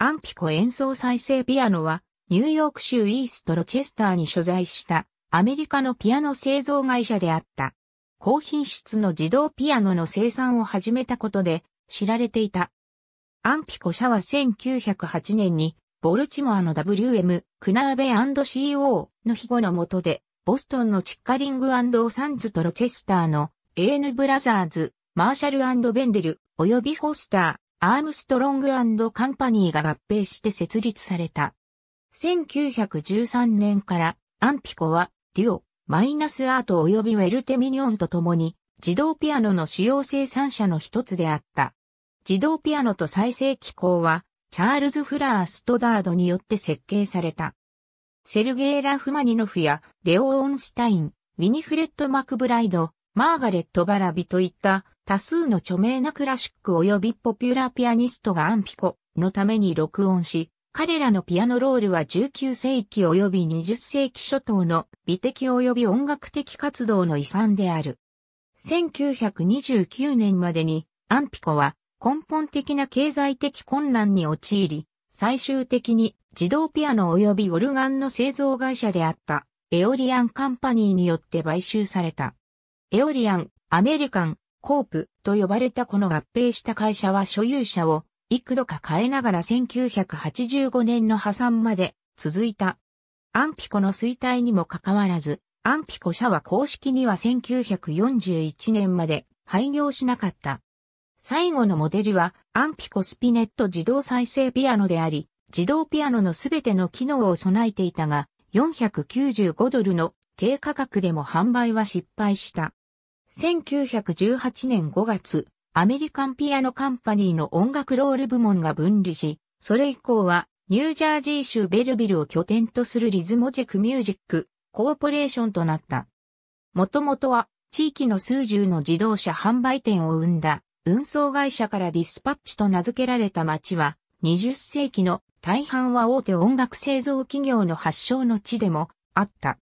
アンピコ演奏再生ピアノは、ニューヨーク州イーストロチェスターに所在したアメリカのピアノ製造会社であった。高品質の自動ピアノの生産を始めたことで知られていた。アンピコ社は1908年にボルチモアの WM クナーベ &CO の庇護の下でボストンのチッカリングサンズとロチェスターの AN ブラザーズ、マーシャルベンデル及びフォスター、アームストロングカンパニーが合併して設立された。1913年からアンピコはデュオ、マイナスアート及びウェルテミニオンと共に自動ピアノの主要生産者の一つであった。自動ピアノと再生機構はチャールズ・フラー・ストダードによって設計された。セルゲイ・ラフマニノフやレオ・オンスタイン、ウィニフレッド・マクブライド、マーガレット・バラビといった多数の著名なクラシック及びポピュラーピアニストがアンピコのために録音し、彼らのピアノロールは19世紀及び20世紀初頭の美的及び音楽的活動の遺産である。1929年までにアンピコは根本的な経済的混乱に陥り、最終的に自動ピアノ及びオルガンの製造会社であったエオリアンカンパニーによって買収された。エオリアン、アメリカン、コープと呼ばれたこの合併した会社は所有者を幾度か変えながら1985年の破産まで続いた。アンピコの衰退にもかかわらず、アンピコ社は公式には1941年まで廃業しなかった。最後のモデルはアンピコスピネット自動再生ピアノであり、自動ピアノのすべての機能を備えていたが、495ドルの低価格でも販売は失敗した。1918年5月、アメリカンピアノカンパニーの音楽ロール部門が分離し、それ以降はニュージャージー州ベルビルを拠点とするリズモジェクミュージックコーポレーションとなった。もともとは地域の数十の自動車販売店を生んだ運送会社からディスパッチと名付けられた街は20世紀の大半は大手音楽製造企業の発祥の地でもあった。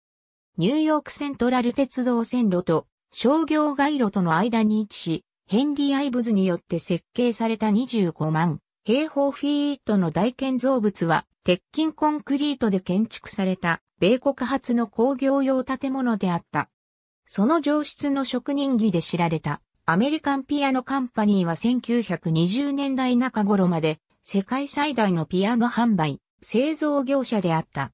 ニューヨークセントラル鉄道線路と商業街路との間に位置し、ヘンリー・アイブズによって設計された25万平方フィートの大建造物は、鉄筋コンクリートで建築された、米国発の工業用建物であった。その上質の職人技で知られた、アメリカンピアノカンパニーは1920年代中頃まで、世界最大のピアノ販売、製造業者であった。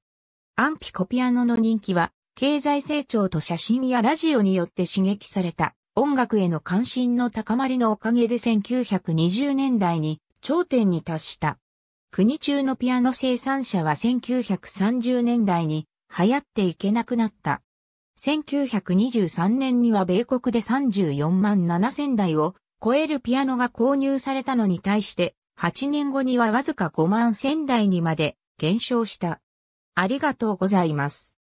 アンピコピアノの人気は、経済成長と写真やラジオによって刺激された音楽への関心の高まりのおかげで1920年代に頂点に達した。国中のピアノ生産者は1930年代に流行っていけなくなった。1923年には米国で34万7千台を超えるピアノが購入されたのに対して、8年後にはわずか5万千台にまで減少した。ありがとうございます。